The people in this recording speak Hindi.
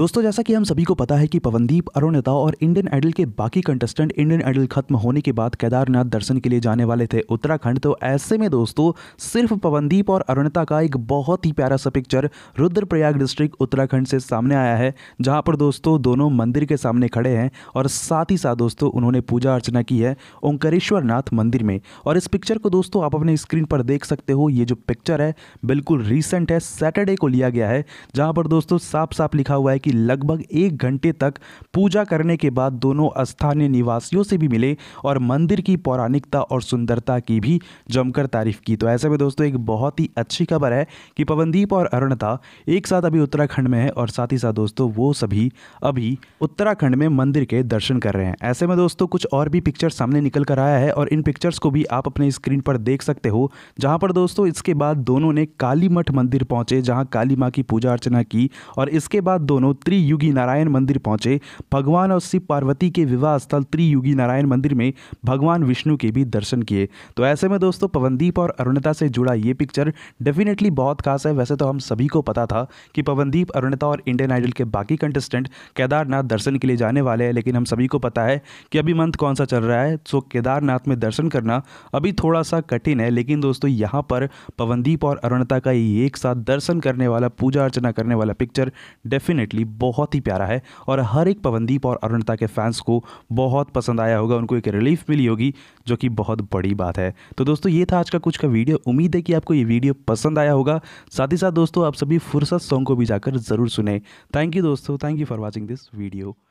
दोस्तों जैसा कि हम सभी को पता है कि पवनदीप अरुणता और इंडियन आइडल के बाकी कंटेस्टेंट इंडियन आइडल खत्म होने के बाद केदारनाथ दर्शन के लिए जाने वाले थे उत्तराखंड तो ऐसे में दोस्तों सिर्फ पवनदीप और अरुणता का एक बहुत ही प्यारा सा पिक्चर रुद्रप्रयाग डिस्ट्रिक्ट उत्तराखंड से सामने आया है जहाँ पर दोस्तों दोनों मंदिर के सामने खड़े हैं और साथ ही साथ दोस्तों उन्होंने पूजा अर्चना की है ओंकारेश्वर नाथ मंदिर में और इस पिक्चर को दोस्तों आप अपने स्क्रीन पर देख सकते हो ये जो पिक्चर है बिल्कुल रिसेंट है सैटरडे को लिया गया है जहाँ पर दोस्तों साफ साफ लिखा हुआ है कि कि लगभग एक घंटे तक पूजा करने के बाद दोनों स्थानीय निवासियों से भी मिले और मंदिर की पौराणिकता और सुंदरता की भी जमकर तारीफ की तो ऐसे में दोस्तों एक बहुत ही अच्छी खबर है कि पवनदीप और अरुणता एक साथ अभी उत्तराखंड में है और साथ ही साथ दोस्तों वो सभी अभी उत्तराखंड में मंदिर के दर्शन कर रहे हैं ऐसे में दोस्तों कुछ और भी पिक्चर सामने निकल कर आया है और इन पिक्चर्स को भी आप अपने स्क्रीन पर देख सकते हो जहां पर दोस्तों इसके बाद दोनों ने काली मठ मंदिर पहुंचे जहां काली माँ की पूजा अर्चना की और इसके बाद दोनों त्रियुगी नारायण मंदिर पहुंचे भगवान और शिव पार्वती के विवाह स्थल त्रियुगी नारायण मंदिर में भगवान विष्णु के भी दर्शन किए तो ऐसे में दोस्तों पवनदीप और अरुणता से जुड़ा ये पिक्चर डेफिनेटली बहुत खास है वैसे तो हम सभी को पता था कि पवनदीप अरुणता और इंडियन आइडल के बाकी कंटेस्टेंट केदारनाथ दर्शन के लिए जाने वाले हैं लेकिन हम सभी को पता है कि अभी मंथ कौन सा चल रहा है सो तो केदारनाथ में दर्शन करना अभी थोड़ा सा कठिन है लेकिन दोस्तों यहाँ पर पवनदीप और अरुणता का एक साथ दर्शन करने वाला पूजा अर्चना करने वाला पिक्चर डेफिनेटली लिए बहुत ही प्यारा है और हर एक पवनदीप और अरुणता के फैंस को बहुत पसंद आया होगा उनको एक रिलीफ मिली होगी जो कि बहुत बड़ी बात है तो दोस्तों ये था आज का कुछ का वीडियो उम्मीद है कि आपको ये वीडियो पसंद आया होगा साथ ही साथ दोस्तों आप सभी फुर्सत सॉन्ग को भी जाकर ज़रूर सुने थैंक यू दोस्तों thank you for watching this video